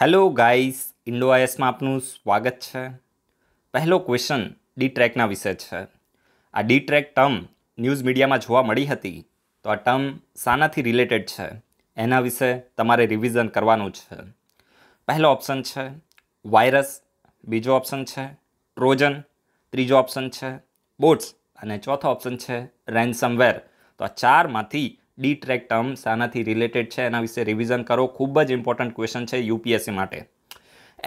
Hello guys Indo આઈએસમાં આપનું સ્વાગત છે પહેલો ક્વેશ્ચન ડી ટ્રેકના વિશે છે આ ડી ટ્રેક ટર્મ ન્યૂઝ મીડિયામાં જોવા મળી હતી તો આ ટર્મ શાનાથી રિલેટેડ છે એના વિશે તમારે રિવિઝન કરવાનું છે પહેલો ઓપ્શન છે વાયરસ બીજો ઓપ્શન છે ટ્રોજન ત્રીજો ઓપ્શન છે બોટ્સ અને ચોથો ઓપ્શન છે રેન્સમવેર તો આ ચારમાંથી ડી ટ્રેક ટર્મ શાનાથી રિલેટેડ છે એના વિશે રિવિઝન કરો ખૂબ જ ઇમ્પોર્ટન્ટ ક્વેશ્ચન છે યુપીએસસી માટે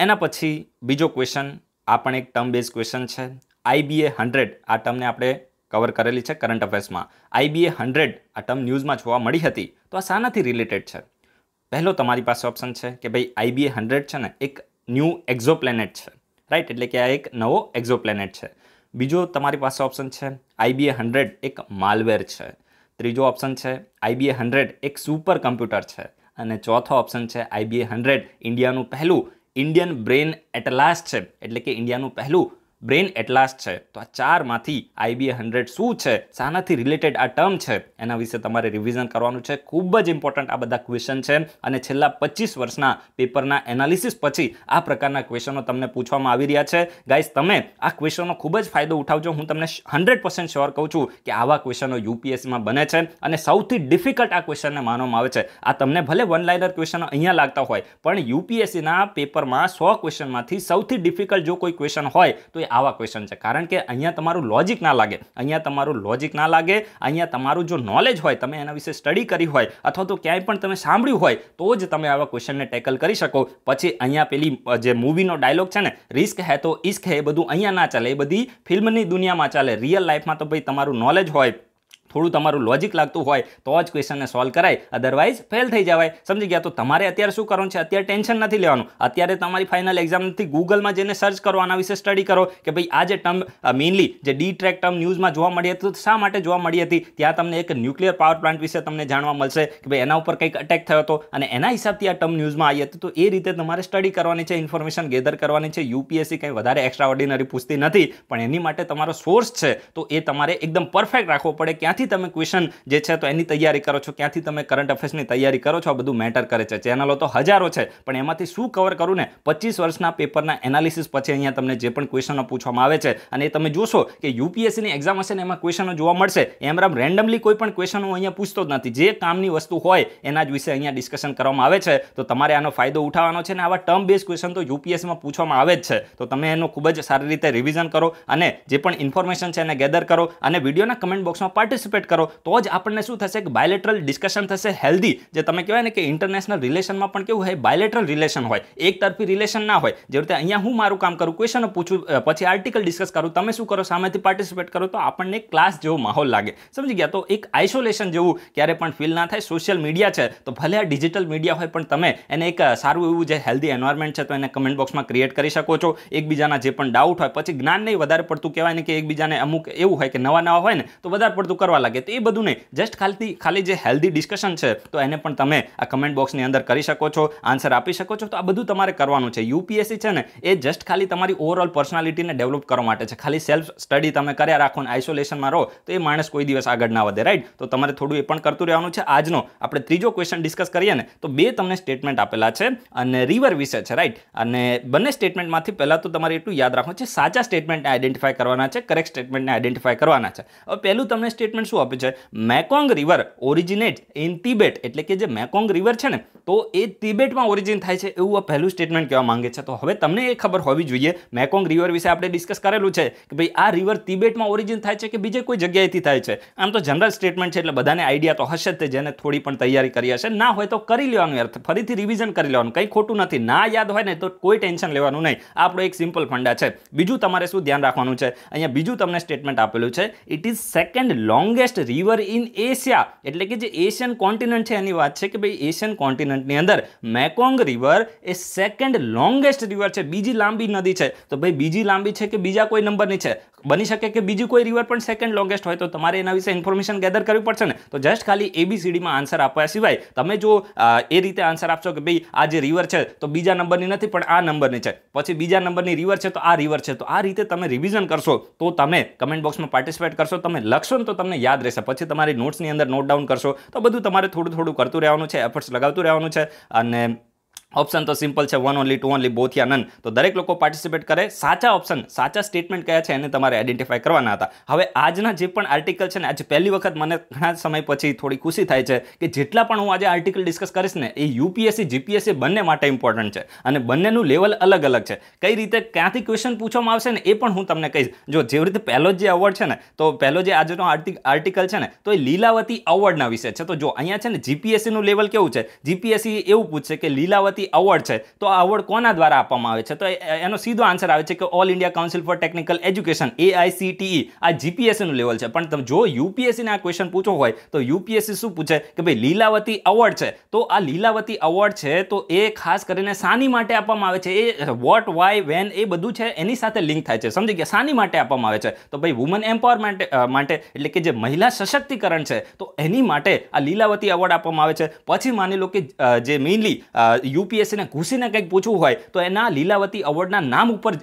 એના પછી બીજો ક્વેશ્ચન આ પણ એક ટર્મ બેઝ ક્વેશ્ચન છે આઈબીએ હંડ્રેડ આ ટર્મને આપણે કવર કરેલી છે કરંટ અફેર્સમાં આઈબીએ હંડ્રેડ આ ટર્મ ન્યૂઝમાં જોવા મળી હતી તો આ શાનાથી રિલેટેડ છે પહેલો તમારી પાસે ઓપ્શન છે કે ભાઈ આઈબીએ હંડ્રેડ છે ને એક ન્યૂ એક્ઝોપ્લેનેટ છે રાઈટ એટલે કે આ એક નવો એક્ઝોપ્લેનેટ છે બીજો તમારી પાસે ઓપ્શન છે આઈબીએ હંડ્રેડ એક માલવેર છે ત્રીજો ઓપ્શન છે આઈબીએ હંડ્રેડ એક સુપર કમ્પ્યુટર છે અને ચોથો ઓપ્શન છે આઈબીએ હંડ્રેડ ઇન્ડિયાનું પહેલું ઇન્ડિયન બ્રેન એટ લાસ્ટ છે એટલે કે ઇન્ડિયાનું પહેલું બ્રેન એટલાસ્ટ છે તો આ ચારમાંથી આઈબીએ હંડ્રેડ શું છે શાનાથી રિલેટેડ આ ટર્મ છે એના વિશે તમારે રિવિઝન કરવાનું છે ખૂબ જ ઇમ્પોર્ટન્ટ આ બધા ક્વેશ્ચન છે અને છેલ્લા પચીસ વર્ષના પેપરના એનાલિસિસ પછી આ પ્રકારના ક્વેશ્ચનો તમને પૂછવામાં આવી રહ્યા છે ગાઈઝ તમે આ ક્વેશ્ચનનો ખૂબ જ ફાયદો ઉઠાવજો હું તમને હંડ્રેડ પર્સન્ટ શ્યોર કહું છું કે આવા ક્વેશ્ચનો યુપીએસસીમાં બને છે અને સૌથી ડિફિકલ્ટ આ ક્વેશ્ચનને માનવામાં આવે છે આ તમને ભલે વન લાઇનર ક્વેશ્ચનો અહીંયા લાગતા હોય પણ યુપીએસસીના પેપરમાં સો ક્વેશ્ચનમાંથી સૌથી ડિફિકલ્ટ જો કોઈ ક્વેશ્ચન હોય તો એ આવા ક્વેશ્ચન છે કારણ કે અહીંયા તમારું લોજિક ના લાગે અહીંયા તમારું લોજિક ના લાગે અહીંયા તમારું જો નોલેજ હોય તમે એના વિશે સ્ટડી કરી હોય અથવા તો ક્યાંય પણ તમે સાંભળ્યું હોય તો જ તમે આવા ક્વેશ્ચનને ટેકલ કરી શકો પછી અહીંયા પેલી જે મૂવીનો ડાયલોગ છે ને રિસ્ક હે તો ઇસ્ક હે એ બધું અહીંયા ના ચાલે એ બધી ફિલ્મની દુનિયામાં ચાલે રિયલ લાઈફમાં તો ભાઈ તમારું નોલેજ હોય થોડું તમારું લોજિક લાગતું હોય તો જ ક્વેશ્ચનને સોલ્વ કરાય અદરવાઇઝ ફેલ થઈ જવાય સમજી ગયા તો તમારે અત્યારે શું કરવાનું છે અત્યારે ટેન્શન નથી લેવાનું અત્યારે તમારી ફાઇનલ એક્ઝામ નથી ગૂગલમાં જેને સર્ચ કરો આના વિશે સ્ટડી કરો કે ભાઈ આ જે ટર્મ મેઇનલી જે ડી ટ્રેક ટર્મ ન્યૂઝમાં જોવા મળી હતી શા માટે જોવા મળી હતી ત્યાં તમને એક ન્યુક્લિયર પાવર પ્લાન્ટ વિશે તમને જાણવા મળશે કે ભાઈ એના ઉપર કંઈક અટેક થયો હતો અને એના હિસાબથી આ ટર્મ ન્યૂઝમાં આવી હતી તો એ રીતે તમારે સ્ટડી કરવાની છે ઇન્ફોર્મેશન ગેધર કરવાની છે યુપીએસસી કંઈ વધારે એક્સ્ટ્રા ઓર્ડિનરી પૂછતી નથી પણ એની માટે તમારો સોર્સ છે તો એ તમારે એકદમ પરફેક્ટ રાખવો પડે ક્યાંથી ક્યાંથી તમે ક્વેશ્ચન જે છે તો એની તૈયારી કરો છો ક્યાંથી તમે કરંટ અફેર્સની તૈયારી કરો છો આ બધું મેટર કરે છે ચેનલો તો હજારો છે પણ એમાંથી શું કવર કરું ને પચીસ વર્ષના પેપરના એનાલિસિસ પછી અહીંયા તમને જે પણ ક્વેશ્ચનો પૂછવામાં આવે છે અને તમે જોશો કે યુપીએસસીની એક્ઝામ હશે ને એમાં ક્વેશ્ચનો જોવા મળશે એમ રામ રેન્ડમલી કોઈ પણ ક્વેશ્ચન અહીંયા પૂછતો જ નથી જે કામની વસ્તુ હોય એના જ વિશે અહીંયા ડિસ્કશન કરવામાં આવે છે તો તમારે આનો ફાયદો ઉઠાવવાનો છે ને આવા ટર્મ બેઝ ક્વેશ્ચન તો યુપીએસમાં પૂછવામાં આવે જ છે તો તમે એનું ખૂબ જ સારી રીતે રિવિઝન કરો અને જે પણ ઇન્ફોર્મેશન છે એને ગેધર કરો અને વિડીયોના કમેન્ટ બોક્સમાં પાર્ટિસિપેટ પાર્ટિસિપેટ કરો તો જ આપણને શું થશે કે બાયલેટરલ ડિસ્કશન થશે હેલ્ધી જે તમે કહેવાય ને કે ઇન્ટરનેશનલ રિલેશનમાં પણ કેવું હોય બાયલેટરલ રિલેશન હોય એક તરફી રિલેશન ના હોય જે રીતે અહીંયા હું મારું કામ કરું ક્વેશ્ચનો પૂછું પછી આર્ટિકલ ડિસ્કસ કરું તમે શું કરો સામેથી પાર્ટિસિપેટ કરો તો આપણને ક્લાસ જેવો માહોલ લાગે સમજી ગયા તો એક આઇસોલેશન જેવું ક્યારે પણ ફીલ ના થાય સોશિયલ મીડિયા છે તો ભલે આ ડિજિટલ મીડિયા હોય પણ તમે એને એક સારું એવું જે હેલ્ધી એન્વાયરમેન્ટ છે તો એને કમેન્ટ બોક્સમાં ક્રિએટ કરી શકો છો એકબીજાના જે પણ ડાઉટ હોય પછી જ્ઞાન નહીં વધારે પડતું કહેવાય ને કે એકબીજાને અમુક એવું હોય કે નવા નવા હોય ને તો વધારે પડતું કરવા લાગે તો એ બધું નહીં જસ્ટ ખાલી ખાલી જે હેલ્ધી ડિસ્કશન છે તો એને પણ તમે આ કમેન્ટ બોક્સની અંદર કરી શકો છો આન્સર આપી શકો છો તો આ બધું તમારે કરવાનું છે યુપીએસસી છે ને એ જસ્ટ ખાલી તમારી ઓવરઓલ પર્સનાલિટીને ડેવલપ કરવા માટે છે ખાલી સેલ્ફ સ્ટડી તમે કર્યા રાખો ને આઇસોલેશનમાં રહો તો એ માણસ કોઈ દિવસ આગળ ના વધે રાઈટ તો તમારે થોડું એ પણ કરતું રહેવાનું છે આજનો આપણે ત્રીજો ક્વેશ્ચન ડિસ્કસ કરીએ ને તો બે તમને સ્ટેટમેન્ટ આપેલા છે અને રિવર વિશે છે રાઈટ અને બંને સ્ટેટમેન્ટમાંથી પહેલાં તો તમારે એટલું યાદ રાખવાનું છે સાચા સ્ટેટમેન્ટને આઈડેન્ટિફાય કરવાના છે કરેક્ટ સ્ટેટમેન્ટને આઈડેન્ટિફાય કરવાના છે હવે પહેલું તમને સ્ટેટમેન્ટ શું આપે છે Mekong river originate in Tibet એટલે કે જે મેકોંગ રિવર છે ને તો એ તિબેટમાં ઓરિજિન થાય છે એવું આ પહેલું સ્ટેટમેન્ટ કહેવા માંગે છે તો હવે તમને એ ખબર હોવી જોઈએ મેકોંગ રિવર વિશે આપણે ડિસ્કસ કરેલું છે કે ભાઈ આ રિવર તિબેટમાં ઓરિજિન થાય છે કે બીજે કોઈ જગ્યાએથી થાય છે આમ તો જનરલ સ્ટેટમેન્ટ છે એટલે બધાને આઈડિયા તો હશે જ જેને થોડી પણ તૈયારી કરી હશે ના હોય તો કરી લેવાનું યાર ફરીથી રિવિઝન કરી લેવાનું કંઈ ખોટું નથી ના યાદ હોય ને તો કોઈ ટેન્શન લેવાનું નહીં આપણો એક સિમ્પલ ફંડા છે બીજું તમારે શું ધ્યાન રાખવાનું છે અહીંયા બીજું તમને સ્ટેટમેન્ટ આપેલું છે it is second long longest river in Asia એટલે કે જે એશિયન કોન્ટિનન્ટ છે એની વાત છે કે ભાઈ એશિયન કોન્ટિનન્ટની અંદર મેકોંગ રિવર એ સેકન્ડ લોંગેસ્ટ રિવર છે બીજી લાંબી નદી છે તો ભાઈ બીજી લાંબી છે કે બીજા કોઈ નંબરની છે બની શકે કે બીજું કોઈ રિવર પણ સેકન્ડ લોંગેસ્ટ હોય તો તમારે એના વિશે ઇન્ફોર્મેશન ગેધર કરવી પડશે ને તો જસ્ટ ખાલી એબીસીડીમાં આન્સર આપવા સિવાય તમે જો એ રીતે આન્સર આપશો કે ભાઈ આ જે રિવર છે તો બીજા નંબરની નથી પણ આ નંબરની છે પછી બીજા નંબરની રિવર છે તો આ રિવર છે તો આ રીતે તમે રિવિઝન કરશો તો તમે કમેન્ટ બોક્સમાં પાર્ટિસિપેટ કરશો તમે લખશો ને તો તમને યાદ રહેશે પછી તમારી નોટ્સની અંદર નોટ ડાઉન કરશો તો બધું તમારે થોડું થોડું કરતું રહેવાનું છે એફર્ટ્સ લગાવતું રહેવાનું છે અને ઓપ્શન તો સિમ્પલ છે one only two only both યા નન તો દરેક લોકો પાર્ટિસિપેટ કરે સાચા ઓપ્શન સાચા સ્ટેટમેન્ટ કયા છે એને તમારે આઈડેન્ટિફાઈ કરવાના હતા હવે આજના જે પણ આર્ટિકલ છે ને આજે પહેલી વખત મને ઘણા સમય પછી થોડી ખુશી થાય છે કે જેટલા પણ હું આજે આર્ટિકલ ડિસ્કસ કરીશ ને એ યુપીએસસી જીપીએસસી બંને માટે ઇમ્પોર્ટન્ટ છે અને બંનેનું લેવલ અલગ અલગ છે કઈ રીતે ક્યાંથી ક્વેશ્ચન પૂછવામાં આવશે ને એ પણ હું તમને કહીશ જો જેવી રીતે પહેલો જે અવોર્ડ છે ને તો પહેલો જે આજનો આર્ટિકલ છે ને તો એ લીલાવતી અવોર્ડના વિશે છે તો જો અહીંયા છે ને જીપીએસસીનું લેવલ કેવું છે જીપીએસસી એવું પૂછશે કે લીલાવતી આપતી અવોર્ડ છે તો આ અવોર્ડ કોના દ્વારા આપવામાં આવે છે તો એનો સીધો આન્સર આવે છે કે all India council for technical education AICTE આ જીપીએસસીનું લેવલ છે પણ તમે જો યુપીએસસીને આ ક્વેશ્ચન પૂછો હોય તો યુપીએસસી શું પૂછે કે ભાઈ લીલાવતી અવોર્ડ છે તો આ લીલાવતી અવોર્ડ છે તો એ ખાસ કરીને સાની માટે આપવામાં આવે છે એ વોટ વાય વેન એ બધું છે એની સાથે લિંક થાય છે સમજી ગયા સાની માટે આપવામાં આવે છે તો ભાઈ વુમન એમ્પાવરમેન્ટ માટે એટલે કે જે મહિલા સશક્તિકરણ છે તો એની માટે આ લીલાવતી અવોર્ડ આપવામાં આવે છે પછી માની લો કે જે મેઇનલી યુપી યુપીએસસીને ઘૂસીને કંઈક પૂછવું હોય તો એના લીલાવતી અવોર્ડના નામ ઉપર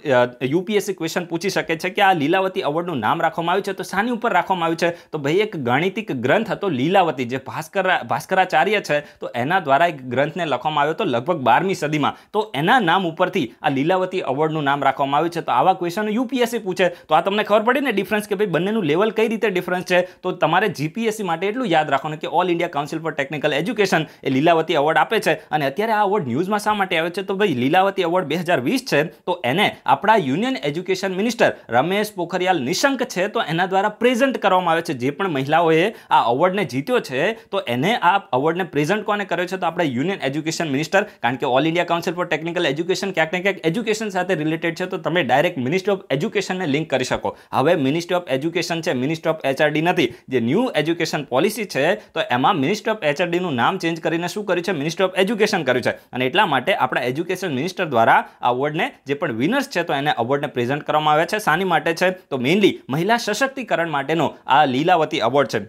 યુપીએસસી ક્વેશ્ચન પૂછી શકે છે કે આ લીલાવતી અવોર્ડનું નામ રાખવામાં આવ્યું છે તો શાની ઉપર રાખવામાં આવ્યું છે તો ભાઈ એક ગાણિતિક ગ્રંથ હતો લીલાવતી જે ભાસ્કર ભાસ્કરાચાર્ય છે તો એના દ્વારા એક ગ્રંથને લખવામાં આવ્યો હતો લગભગ બારમી સદીમાં તો એના નામ ઉપરથી આ લીલાવતી અવોર્ડનું નામ રાખવામાં આવ્યું છે તો આવા ક્વેશ્ચન યુપીએસસી પૂછે તો આ તમને ખબર પડી ને ડિફરન્સ કે ભાઈ બંનેનું લેવલ કઈ રીતે ડિફરન્સ છે તો તમારે જીપીએસસી માટે એટલું યાદ રાખવાનું કે all India council for technical education એ લીલાવતી અવોર્ડ આપે છે અને અત્યારે આ અવોર્ડ ન્યૂઝમાં શા માટે આવે છે તો ભાઈ લીલાવતી એવોર્ડ બે હજાર વીસ છે તો એને આપણા union education minister Ramesh Pokhriyal Nishank છે તો એના દ્વારા પ્રેઝન્ટ કરવામાં આવે છે જે પણ મહિલાઓએ આ અવોર્ડને જીત્યો છે તો એને આ અવોર્ડને પ્રેઝન્ટ કોને કર્યો છે તો આપણા યુનિયન એજ્યુકેશન મિનિસ્ટર કારણ કે all India council for technical education ક્યાંક ને ક્યાંક એજ્યુકેશન સાથે રિલેટેડ છે તો તમે ડાયરેક્ટ મિનિસ્ટ્રી ઓફ એજ્યુકેશનને લિંક કરી શકો હવે મિનિસ્ટ્રી ઓફ એજ્યુકેશન છે મિનિસ્ટ્રી ઓફ એચઆરડી નથી જે ન્યૂ એજ્યુકેશન પોલિસી છે તો એમાં મિનિસ્ટર ઓફ એચઆરડીનું નામ ચેન્જ કરીને શું કર્યું છે મિનિસ્ટર ઓફ એજ્યુકેશન કર્યું છે અને એટલા માટે આપણા એજ્યુકેશન મિનિસ્ટર દ્વારા આ અવોર્ડને જે પણ વિનર્સ છે તો એને અવોર્ડને પ્રેઝન્ટ કરવામાં આવે છે શાની માટે છે તો મેઇનલી મહિલા સશક્તિકરણ માટેનો આ લીલાવતી અવોર્ડ છે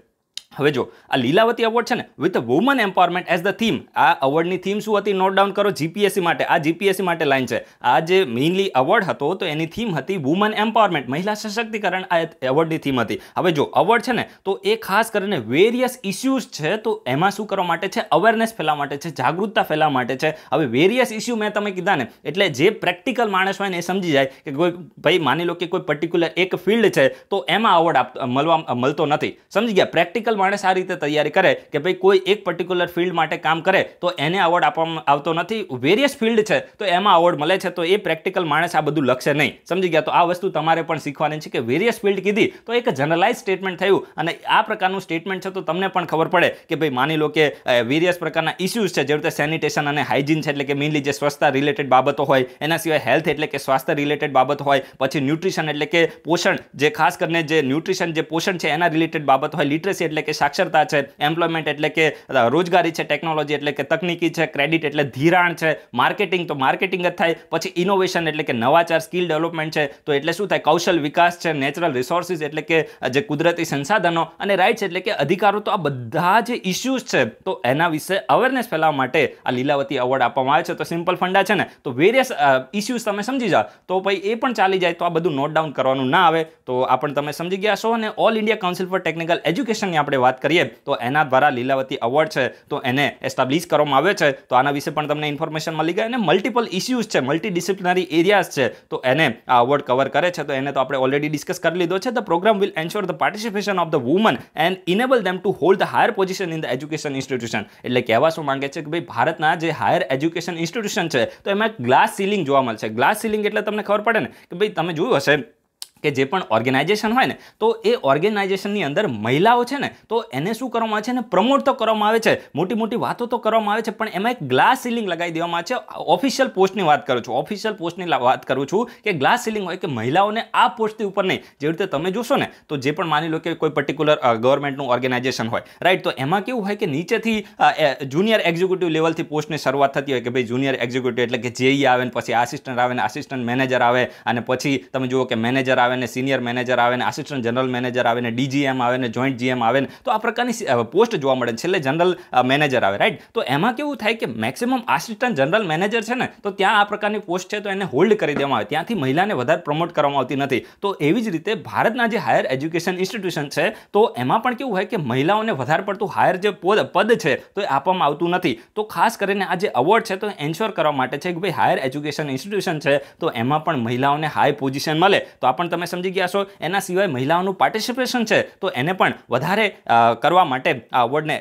હવે જો આ લીલાવતી એવોર્ડ છે ને with woman empowerment as the theme આ અવોર્ડની થીમ શું હતી નોટ ડાઉન કરો જીપીએસસી માટે આ જીપીએસસી માટે લાઈન છે આ જે મેઇનલી એવોર્ડ હતો તો એની થીમ હતી વુમન એમ્પાવરમેન્ટ મહિલા સશક્તિકરણ આ એવોર્ડની થીમ હતી હવે જો એવોર્ડ છે ને તો એ ખાસ કરીને વેરિયસ ઇસ્યુઝ છે તો એમાં શું કરવા માટે છે અવેરનેસ ફેલાવવા માટે છે જાગૃતતા ફેલાવવા માટે છે હવે વેરિયસ ઇસ્યુ મેં તમે કીધા ને એટલે જે પ્રેક્ટિકલ માણસ હોય ને એ સમજી જાય કે કોઈ ભાઈ માની લો કે કોઈ પર્ટિક્યુલર એક ફિલ્ડ છે તો એમાં એવોર્ડ મળવા મળતો નથી સમજી ગયા પ્રેક્ટિકલ માણસ આ રીતે તૈયારી કરે કે ભાઈ કોઈ એક પર્ટિક્યુલર ફિલ્ડ માટે કામ કરે તો એને અવોર્ડ આપવામાં આવતો નથી વેરિયસ ફિલ્ડ છે તો એમાં એવોર્ડ મળે છે તો એ પ્રેક્ટિકલ માણસ આ બધું લખશે નહીં સમજી ગયા તો આ વસ્તુ તમારે પણ શીખવાની છે કે વેરિયસ ફિલ્ડ કીધી તો એક જનરલાઇઝ સ્ટેટમેન્ટ થયું અને આ પ્રકારનું સ્ટેટમેન્ટ છે તો તમને પણ ખબર પડે કે ભાઈ માની લો કે વેરિયસ પ્રકારના ઇસ્યુઝ છે જે રીતે સેનિટેશન અને હાઇજીન છે એટલે કે મેઇનલી જે સ્વચ્છતા રિલેટેડ બાબતો હોય એના સિવાય હેલ્થ એટલે કે સ્વાસ્થ્ય રિલેટેડ બાબત હોય પછી ન્યુટ્રિશન એટલે કે પોષણ જે ખાસ કરીને જે ન્યુટ્રિશન જે પોષણ છે એના રિલેટેડ બાબત હોય લિટરેસી એટલે કે કે સાક્ષરતા છે એમ્પ્લોયમેન્ટ એટલે કે રોજગારી છે ટેકનોલોજી એટલે કે તકનીકી છે ક્રેડિટ એટલે ધિરાણ છે માર્કેટિંગ તો માર્કેટિંગ જ થાય પછી ઇનોવેશન એટલે કે નવાચાર સ્કિલ ડેવલપમેન્ટ છે તો એટલે શું થાય કૌશલ વિકાસ છે નેચરલ રિસોર્સિસ એટલે કે જે કુદરતી સંસાધનો અને રાઇટ્સ એટલે કે અધિકારો તો આ બધા જે ઇસ્યુઝ છે તો એના વિશે અવેરનેસ ફેલાવવા માટે આ લીલાવતી એવોર્ડ આપવામાં આવે છે તો સિમ્પલ ફંડા છે ને તો વેરિયસ ઇસ્યુઝ તમે સમજી જાઓ તો ભાઈ એ પણ ચાલી જાય તો આ બધું નોટ ડાઉન કરવાનું ના આવે તો આ પણ તમે સમજી ગયા છો અને all India council for technical એજ્યુકેશનની આપણે વાત કરીએ તો એના દ્વારા લીલાવતી અવોર્ડ છે તો એને એસ્ટાબ્લિશ કરવામાં આવ્યો છે તો આના વિશે પણ તમને ઇન્ફોર્મેશન મળી ગઈ અને મલ્ટિપલ ઇસ્યુઝ છે મલ્ટી ડિસિપ્લિનરી એરિયાઝ છે તો એને આ અવોર્ડ કવર કરે છે તો એને તો આપણે ઓલરેડી ડિસ્કસ કરી લીધો છે the programme will ensure the participation of the women and enable them to hold the higher position in the education institution એટલે કહેવા શું માંગે છે કે ભાઈ ભારતના જે હાયર એજ્યુકેશન ઇન્સ્ટિટ્યુશન છે તો એમાં ગ્લાસ સીલિંગ જોવા મળશે ગ્લાસ સીલિંગ એટલે તમને ખબર પડે ને કે ભાઈ તમે જોયું હશે કે જે પણ ઓર્ગેનાઇઝેશન હોય ને તો એ ઓર્ગેનાઇઝેશનની અંદર મહિલાઓ છે ને તો એને શું કરવામાં આવે છે ને પ્રમોટ તો કરવામાં આવે છે મોટી મોટી વાતો તો કરવામાં આવે છે પણ એમાં એક ગ્લાસ સીલિંગ લગાવી દેવામાં આવે છે ઓફિશિયલ પોસ્ટની વાત કરું છું ઓફિશિયલ પોસ્ટની વાત કરું છું કે ગ્લાસ સીલિંગ હોય કે મહિલાઓને આ પોસ્ટથી ઉપર નહીં જેવી રીતે તમે જોશો ને તો જે પણ માની લો કે કોઈ પર્ટિક્યુલર ગવર્મેન્ટનું ઓર્ગેનાઇઝેશન હોય રાઈટ તો એમાં કેવું હોય કે નીચેથી જુનિયર એક્ઝિક્યુટિવ લેવલથી પોસ્ટની શરૂઆત થતી હોય કે ભાઈ જુનિયર એક્ઝિક્યુટિવ એટલે કે જેઈ e આવે ને પછી આસિસ્ટન્ટ આવે ને આસિસ્ટન્ટ મેનેજર આવે અને પછી તમે જુઓ કે મેનેજર આવે આવે ને સિનિયર મેનેજર આવે ને આસિસ્ટન્ટ જનરલ મેનેજર આવે ને ડીજીએમ આવે ને જોઈન્ટ જીએમ આવે ને તો આ પ્રકારની પોસ્ટ જોવા મળે છેલ્લે જનરલ મેનેજર આવે રાઈટ તો એમાં કેવું થાય કે મેક્સિમમ આસિસ્ટન્ટ જનરલ મેનેજર છે ને તો ત્યાં આ પ્રકારની પોસ્ટ છે તો એને હોલ્ડ કરી દેવામાં આવે ત્યાંથી મહિલાને વધારે પ્રમોટ કરવામાં આવતી નથી તો એવી જ રીતે ભારતના જે હાયર એજ્યુકેશન ઇન્સ્ટિટ્યુશન છે તો એમાં પણ કેવું હોય કે મહિલાઓને વધારે પડતું હાયર જે પદ પદ છે તો એ આપવામાં આવતું નથી તો ખાસ કરીને આ જે અવોર્ડ છે તો એન્શ્યોર કરવા માટે છે કે ભાઈ હાયર એજ્યુકેશન ઇન્સ્ટિટ્યુશન છે તો એમાં પણ મહિલાઓને હાઈ પોઝિશન મળે તો આ તમે તમે સમજી ગયા છો એના સિવાય મહિલાઓનું પાર્ટિસિપેશન છે તો એને પણ વધારે કરવા માટે આ એવોર્ડને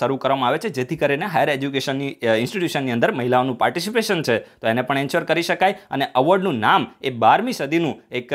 શરૂ કરવામાં આવે છે જેથી કરીને હાયર એજ્યુકેશનની ઇન્સ્ટિટ્યુશનની અંદર મહિલાઓનું પાર્ટિસિપેશન છે તો એને પણ એન્શ્યોર કરી શકાય અને અવોર્ડનું નામ એ બારમી સદીનું એક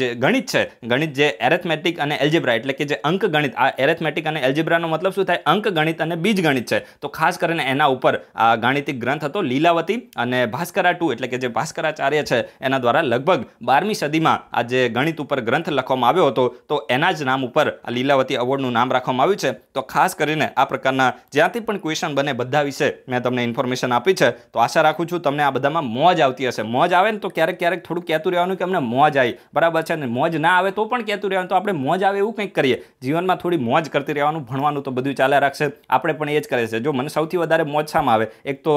જે ગણિત છે ગણિત જે એરેથમેટિક અને એલ્જેબ્રા એટલે કે જે અંક ગણિત આ એરેથમેટિક અને એલ્જેબ્રાનો મતલબ શું થાય અંક ગણિત અને બીજ ગણિત છે તો ખાસ કરીને એના ઉપર આ ગાણિતિક ગ્રંથ હતો લીલાવતી અને ભાસ્કરા ટુ એટલે કે જે ભાસ્કરાચાર્ય છે એના દ્વારા લગભગ બારમી અઢારમી સદીમાં આ જે ગણિત ઉપર ગ્રંથ લખવામાં આવ્યો હતો તો એના જ નામ ઉપર આ લીલાવતી એવોર્ડનું નામ રાખવામાં આવ્યું છે તો ખાસ કરીને આ પ્રકારના જ્યાંથી પણ ક્વેશ્ચન બને બધા વિશે મેં તમને ઇન્ફોર્મેશન આપી છે તો આશા રાખું છું તમને આ બધામાં મોજ આવતી હશે મોજ આવે ને તો ક્યારેક ક્યારેક થોડું કહેતું રહેવાનું કે અમને મોજ આવી બરાબર છે ને મોજ ના આવે તો પણ કહેતું રહેવાનું તો આપણે મોજ આવે એવું કંઈક કરીએ જીવનમાં થોડી મોજ કરતી રહેવાનું ભણવાનું તો બધું ચાલ્યા રાખશે આપણે પણ એ જ કરે છે જો મને સૌથી વધારે મોજ શામાં આવે એક તો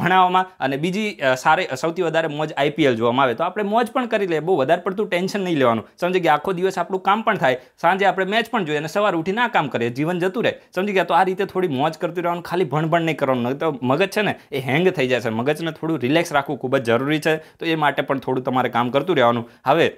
ભણાવવામાં અને બીજી સારી સૌથી વધારે મોજ આઈપીએલ જોવામાં આવે તો આપણે મોજ પણ કરી લઈએ બહુ વધારે પડતું ટેન્શન નહીં લેવાનું સમજી ગયા આખો દિવસ આપણું કામ પણ થાય સાંજે આપણે મેચ પણ જોઈએ અને સવાર ઉઠીને આ કામ કરીએ જીવન જતું રહે સમજી ગયા તો આ રીતે થોડી મોજ કરતી રહેવાનું ખાલી ભણભણ નહીં કરવાનું તો મગજ છે ને એ હેંગ થઈ જશે મગજને થોડું રિલેક્સ રાખવું ખૂબ જ જરૂરી છે તો એ માટે પણ થોડું તમારે કામ કરતું રહેવાનું હવે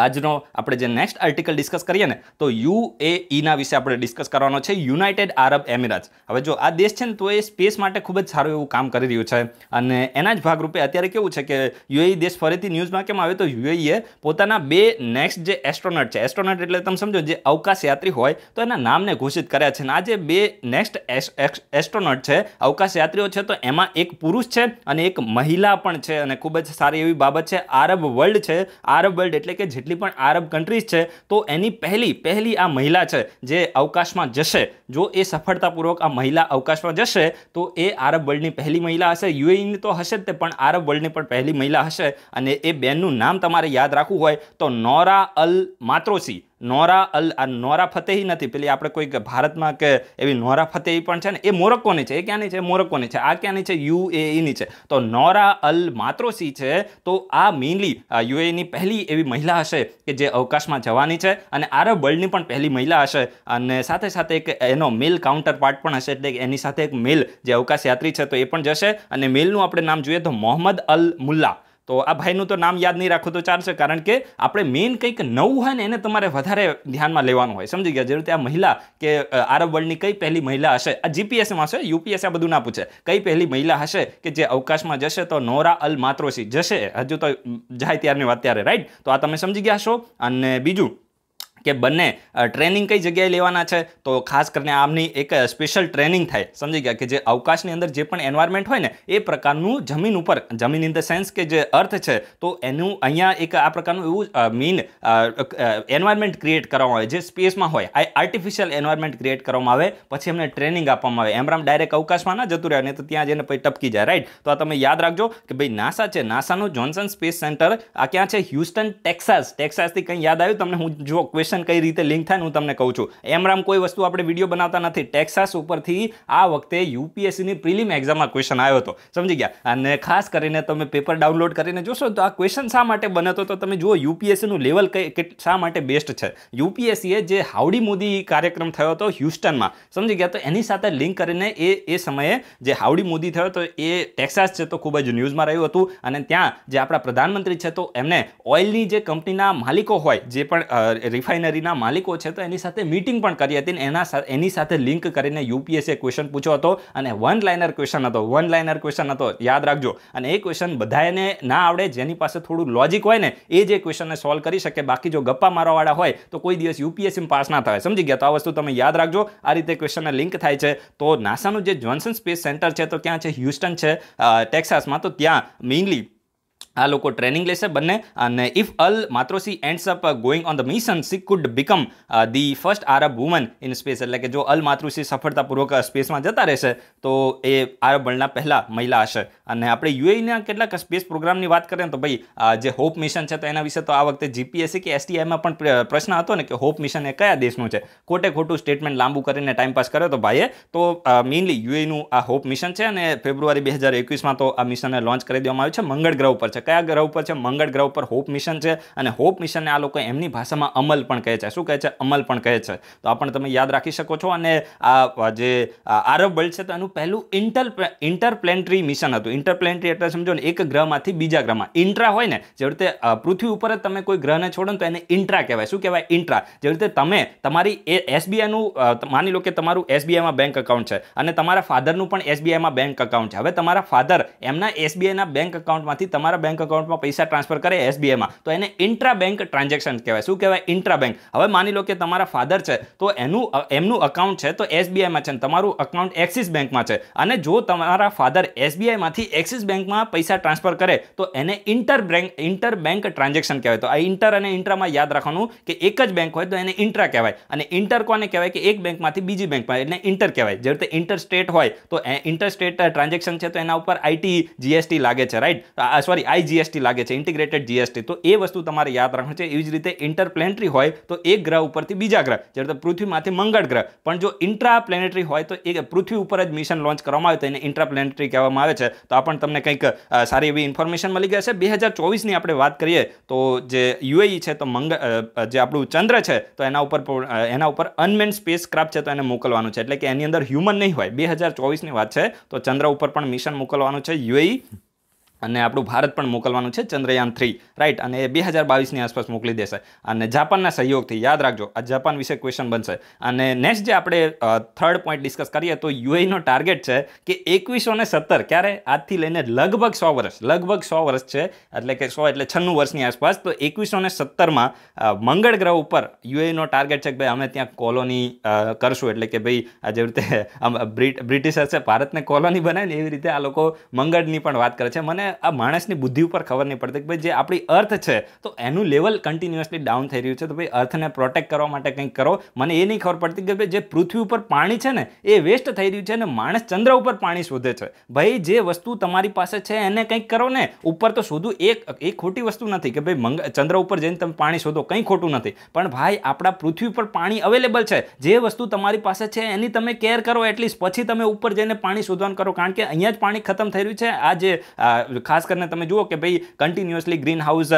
આજનો આપણે જે નેક્સ્ટ આર્ટિકલ ડિસ્કસ કરીએ ને તો યુ એ ઈના વિશે આપણે ડિસ્કસ કરવાનો છે યુનાઇટેડ આરબ એમિરાત હવે જો આ દેશ છે ને તો એ સ્પેસ માટે ખૂબ જ સારું એવું કામ કરી રહ્યું છે અને એના જ ભાગરૂપે અત્યારે કેવું છે કે યુએઈ દેશ ફરીથી ન્યૂઝમાં કેમ આવે તો યુએઈએ પોતાના બે નેક્સ્ટ જે એસ્ટ્રોનટ છે એસ્ટ્રોનટ એટલે તમે સમજો જે અવકાશ યાત્રી હોય તો એના નામને ઘોષિત કર્યા છે અને આ જે બે નેક્સ્ટ એસ્ટ્રોનટ છે અવકાશયાત્રીઓ છે તો એમાં એક પુરુષ છે અને એક મહિલા પણ છે અને ખૂબ જ સારી એવી બાબત છે આરબ વર્લ્ડ છે આરબ વર્લ્ડ એટલે કે જેટલી પણ આરબ કન્ટ્રીઝ છે તો એની પહેલી પહેલી આ મહિલા છે જે અવકાશમાં જશે જો એ સફળતાપૂર્વક આ મહિલા અવકાશમાં જશે તો એ આરબ વર્લ્ડની પહેલી મહિલા હશે યુએઈની તો હશે જ તે પણ આરબ વર્લ્ડની પણ પહેલી મહિલા હશે અને એ બેનનું નામ તમારે યાદ રાખવું હોય તો નોરા અલ માત્રોસી નોરા અલ આ નોરા ફતેહી નથી પેલી આપણે કોઈક ભારતમાં કે એવી નોરા ફતેહી પણ છે ને એ મોરક્કોની છે એ ક્યાંની છે મોરક્કોની છે આ ક્યાંની છે એની છે તો નોરા અલ માત્રોસી છે તો આ મેઇનલી યુએની પહેલી એવી મહિલા હશે કે જે અવકાશમાં જવાની છે અને આરબ વર્લ્ડની પણ પહેલી મહિલા હશે અને સાથે સાથે એક એનો મેલ કાઉન્ટર પાર્ટ પણ હશે એટલે એની સાથે એક મેલ જે અવકાશ યાત્રી છે તો એ પણ જશે અને મેલનું આપણે નામ જોઈએ તો મોહમ્મદ અલ મુલ્લા તો આ ભાઈનું તો નામ યાદ નહીં રાખવું તો ચાલશે કારણ કે આપણે મેઇન કંઈક નવું હોય ને એને તમારે વધારે ધ્યાનમાં લેવાનું હોય સમજી ગયા જે રીતે આ મહિલા કે આરબ વર્લ્ડની કઈ પહેલી મહિલા હશે આ જીપીએસમાં હશે યુપીએસ આ બધું ના પૂછે કઈ પહેલી મહિલા હશે કે જે અવકાશમાં જશે તો નોરા અલ માત્રોસી જશે હજુ તો જાય ત્યારની વાત ત્યારે રાઈટ તો આ તમે સમજી ગયા છો અને બીજું કે બંને ટ્રેનિંગ કઈ જગ્યાએ લેવાના છે તો ખાસ કરીને આમની એક સ્પેશિયલ ટ્રેનિંગ થાય સમજી ગયા કે જે અવકાશની અંદર જે પણ એન્વાયરમેન્ટ હોય ને એ પ્રકારનું જમીન ઉપર જમીન ઇન ધ સેન્સ કે જે અર્થ છે તો એનું અહીંયા એક આ પ્રકારનું એવું મીન એન્વાયરમેન્ટ ક્રિએટ કરવામાં આવે જે સ્પેસમાં હોય આ આર્ટિફિશિયલ એન્વાયરમેન્ટ ક્રિએટ કરવામાં આવે પછી એમને ટ્રેનિંગ આપવામાં આવે એમરામ ડાયરેક્ટ અવકાશમાં ના જતું રહે ને તો ત્યાં જઈને પછી ટપકી જાય રાઈટ તો આ તમે યાદ રાખજો કે ભાઈ નાસા છે નાસાનું જોન્સન સ્પેસ સેન્ટર આ ક્યાં છે હ્યુસ્ટન ટેક્સાસ ટેક્સાસથી કંઈ યાદ આવ્યું તમને હું જો ક્વેશ્ચન કનેક્શન કઈ રીતે લિંક થાય હું તમને કહું છું એમરામ કોઈ વસ્તુ આપણે વિડીયો બનાવતા નથી ટેક્સાસ ઉપરથી આ વખતે યુપીએસસીની પ્રિલિમ એક્ઝામમાં ક્વેશ્ચન આવ્યો હતો સમજી ગયા અને ખાસ કરીને તમે પેપર ડાઉનલોડ કરીને જોશો તો આ ક્વેશ્ચન શા માટે બનતો તો તમે જુઓ યુપીએસસીનું લેવલ કઈ શા માટે બેસ્ટ છે યુપીએસસીએ જે હાવડી મોદી કાર્યક્રમ થયો હતો હ્યુસ્ટનમાં સમજી ગયા તો એની સાથે લિંક કરીને એ એ સમયે જે હાવડી મોદી થયો તો એ ટેક્સાસ છે તો ખૂબ જ ન્યૂઝમાં રહ્યું હતું અને ત્યાં જે આપણા પ્રધાનમંત્રી છે તો એમને ઓઇલની જે કંપનીના માલિકો હોય જે પણ રિફાઇન રિફાઇનરીના માલિકો છે તો એની સાથે મીટિંગ પણ કરી હતી અને એના એની સાથે લિંક કરીને યુપીએસએ ક્વેશ્ચન પૂછ્યો હતો અને વન લાઇનર ક્વેશ્ચન હતો વન લાઇનર ક્વેશ્ચન હતો યાદ રાખજો અને એ ક્વેશ્ચન બધાને ના આવડે જેની પાસે થોડું લોજિક હોય ને એ જે ક્વેશ્ચનને સોલ્વ કરી શકે બાકી જો ગપ્પા મારવાવાળા હોય તો કોઈ દિવસ યુપીએસસીમાં પાસ ના થાય સમજી ગયા તો આ વસ્તુ તમે યાદ રાખજો આ રીતે ક્વેશ્ચનને લિંક થાય છે તો નાસાનું જે જોન્સન સ્પેસ સેન્ટર છે તો ક્યાં છે હ્યુસ્ટન છે ટેક્સાસમાં તો ત્યાં મેઇનલી આ લોકો ટ્રેનિંગ લેશે બંને અને if Al Matrooshi she ends up going on the mission she could become the first Arab woman in space એટલે કે જો અલ માતૃસી સફળતાપૂર્વક સ્પેસમાં જતા રહેશે તો એ આરબ વર્લ્ડના પહેલાં મહિલા હશે અને આપણે યુએઈના કેટલાક સ્પેસ પ્રોગ્રામની વાત કરીએ તો ભાઈ જે હોપ મિશન છે તો એના વિશે તો આ વખતે જીપીએસસી કે એસટીઆઈમાં પણ પ્રશ્ન હતો ને કે હોપ મિશન એ કયા દેશનું છે ખોટે ખોટું સ્ટેટમેન્ટ લાંબુ કરીને ટાઈમ પાસ કર્યો તો ભાઈએ તો મેઇનલી યુએઈનું આ હોપ મિશન છે અને ફેબ્રુઆરી બે હજાર એકવીસમાં તો આ મિશનને લોન્ચ કરી દેવામાં આવ્યું છે મંગળ ગ્રહ ઉપર છે કયા ગ્રહ ઉપર છે મંગળ ગ્રહ ઉપર હોપ મિશન છે અને હોપ મિશનને આ લોકો એમની ભાષામાં અમલ પણ કહે છે શું કહે છે અમલ પણ કહે છે તો આ પણ તમે યાદ રાખી શકો છો અને આ જે આરબ વર્લ્ડ છે તો એનું પહેલું ઇન્ટર ઇન્ટરપ્લેનેટરી મિશન હતું ઇન્ટરપ્લેનેટરી એટલે સમજો ને એક ગ્રહમાંથી બીજા ગ્રહમાં ઇન્ટ્રા હોય ને જે રીતે પૃથ્વી ઉપર જ તમે કોઈ ગ્રહને છોડો ને તો એને ઇન્ટ્રા કહેવાય શું કહેવાય ઇન્ટ્રા જે રીતે તમે તમારી એ એસબીઆઈનું માની લો કે તમારું એસબીઆઈમાં બેંક અકાઉન્ટ છે અને તમારા ફાધરનું પણ એસબીઆઈમાં બેંક અકાઉન્ટ છે હવે તમારા ફાધર એમના એસબીઆઈના બેંક અકાઉન્ટમાંથી તમારા બેંક બેંક અકાઉન્ટમાં પૈસા ટ્રાન્સફર કરે એસબીઆઈમાં તો એને ઇન્ટ્રા બેંક ટ્રાન્ઝેક્શન કહેવાય શું કહેવાય ઇન્ટ્રા બેંક હવે માની લો કે તમારા ફાધર છે તો એનું એમનું અકાઉન્ટ છે તો એસબીઆઈમાં છે તમારું અકાઉન્ટ એક્સિસ બેંકમાં છે અને જો તમારા ફાધર એસબીઆઈમાંથી એક્સિસ બેંકમાં પૈસા ટ્રાન્સફર કરે તો એને inter bank inter bank transaction કહેવાય તો આ ઇન્ટર અને ઇન્ટ્રામાં યાદ રાખવાનું કે એક જ બેંક હોય તો એને ઇન્ટ્રા કહેવાય અને ઇન્ટર કોને કહેવાય કે એક બેંકમાંથી બીજી બેંકમાં એટલે ઇન્ટર કહેવાય જે રીતે ઇન્ટર સ્ટેટ હોય તો ઇન્ટર સ્ટેટ ટ્રાન્ઝેક્શન છે તો એના ઉપર આઈટી જીએસટી લાગે છે રાઈટ સોરી આઈ જીએસટી લાગે છે ઇન્ટિગ્રેટેડ જીએસટી તો એ વસ્તુ તમારે યાદ રાખવાનું છે એવી જ રીતે ઇન્ટરપ્લેનેટરી હોય તો એક ગ્રહ ઉપરથી બીજા ગ્રહ જ્યારે પૃથ્વીમાંથી મંગળ ગ્રહ પણ જો ઇન્ટ્રા પ્લેનેટરી હોય તો એ પૃથ્વી ઉપર જ મિશન લોન્ચ કરવામાં આવે તો એને ઇન્ટ્રા પ્લેનેટરી કહેવામાં આવે છે તો આ પણ તમને કંઈક સારી એવી ઇન્ફોર્મેશન મળી ગઈ છે બે હજાર ચોવીસની આપણે વાત કરીએ તો જે યુએઈ છે તો મંગળ જે આપણું ચંદ્ર છે તો એના ઉપર એના ઉપર અનમેન સ્પેસ ક્રાફ્ટ છે તો એને મોકલવાનું છે એટલે કે એની અંદર હ્યુમન નહીં હોય બે હજાર ચોવીસની વાત છે તો ચંદ્ર ઉપર પણ મિશન મોકલવાનું છે યુએઈ અને આપણું ભારત પણ મોકલવાનું છે ચંદ્રયાન થ્રી રાઈટ અને એ બે હજાર બાવીસની આસપાસ મોકલી દેશે અને જાપાનના સહયોગથી યાદ રાખજો આ જાપાન વિશે ક્વેશ્ચન બનશે અને નેક્સ્ટ જે આપણે થર્ડ પોઈન્ટ ડિસ્કસ કરીએ તો યુએઈનો ટાર્ગેટ છે કે એકવીસો ને સત્તર ક્યારે આજથી લઈને લગભગ સો વર્ષ લગભગ સો વર્ષ છે એટલે કે સો એટલે છન્નું વર્ષની આસપાસ તો એકવીસો ને સત્તરમાં મંગળ ગ્રહ ઉપર યુએઈનો ટાર્ગેટ છે કે ભાઈ અમે ત્યાં કોલોની કરશું એટલે કે ભાઈ આ જેવી રીતે બ્રિટિશર્સે ભારતને કોલોની બનાવીને એવી રીતે આ લોકો મંગળની પણ વાત કરે છે મને આ માણસની બુદ્ધિ ઉપર ખબર નહીં પડતી કે ભાઈ જે આપણી અર્થ છે તો એનું લેવલ કન્ટિન્યુઅસલી ડાઉન થઈ રહ્યું છે તો ભાઈ અર્થને પ્રોટેક્ટ કરવા માટે કંઈક કરો મને એ નહીં ખબર પડતી કે ભાઈ જે પૃથ્વી ઉપર પાણી છે ને એ વેસ્ટ થઈ રહ્યું છે અને માણસ ચંદ્ર ઉપર પાણી શોધે છે ભાઈ જે વસ્તુ તમારી પાસે છે એને કંઈક કરો ને ઉપર તો શોધવું એક એ ખોટી વસ્તુ નથી કે ભાઈ મંગ ચંદ્ર ઉપર જઈને તમે પાણી શોધો કંઈ ખોટું નથી પણ ભાઈ આપણા પૃથ્વી ઉપર પાણી અવેલેબલ છે જે વસ્તુ તમારી પાસે છે એની તમે કેર કરો એટલીસ્ટ પછી તમે ઉપર જઈને પાણી શોધવાનું કરો કારણ કે અહીંયા જ પાણી ખતમ થઈ રહ્યું છે આ જે ખાસ કરીને તમે જુઓ કે ભાઈ કન્ટિન્યુઅસલી ગ્રીન હાઉસ